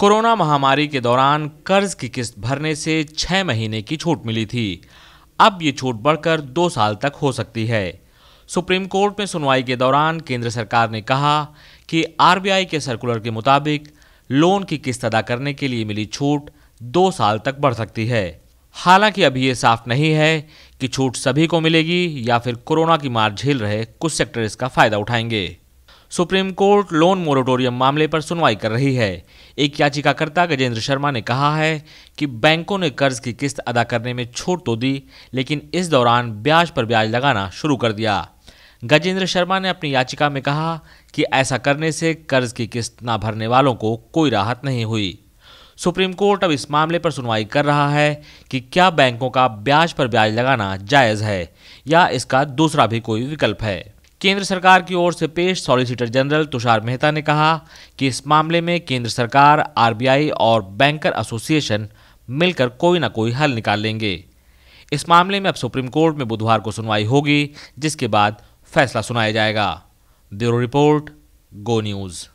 corona महामारी के दौरान कर्ज की किस्त भरने से छः महीने की छूट मिली थी अब ये छूट बढ़कर दो साल तक हो सकती है सुप्रीम कोर्ट में सुनवाई के दौरान केंद्र सरकार ने कहा कि आरबीआई के सर्कुलर के मुताबिक लोन की किस्त अदा करने के लिए मिली छूट दो साल तक बढ़ सकती है हालांकि अभी ये साफ नहीं है कि छूट सभी को मिलेगी या फिर कोरोना की मार झेल रहे कुछ सेक्टर इसका फायदा उठाएंगे सुप्रीम कोर्ट लोन मोरेटोरियम मामले पर सुनवाई कर रही है एक याचिकाकर्ता गजेंद्र शर्मा ने कहा है कि बैंकों ने कर्ज की किस्त अदा करने में छूट तो दी लेकिन इस दौरान ब्याज पर ब्याज लगाना शुरू कर दिया गजेंद्र शर्मा ने अपनी याचिका में कहा कि ऐसा करने से कर्ज की किस्त ना भरने वालों को कोई राहत नहीं हुई सुप्रीम कोर्ट अब इस मामले पर सुनवाई कर रहा है कि क्या बैंकों का ब्याज पर ब्याज लगाना जायज़ है या इसका दूसरा भी कोई विकल्प है केंद्र सरकार की ओर से पेश सॉलिसिटर जनरल तुषार मेहता ने कहा कि इस मामले में केंद्र सरकार आरबीआई और बैंकर एसोसिएशन मिलकर कोई ना कोई हल निकाल लेंगे इस मामले में अब सुप्रीम कोर्ट में बुधवार को सुनवाई होगी जिसके बाद फैसला सुनाया जाएगा ब्यूरो रिपोर्ट गो न्यूज़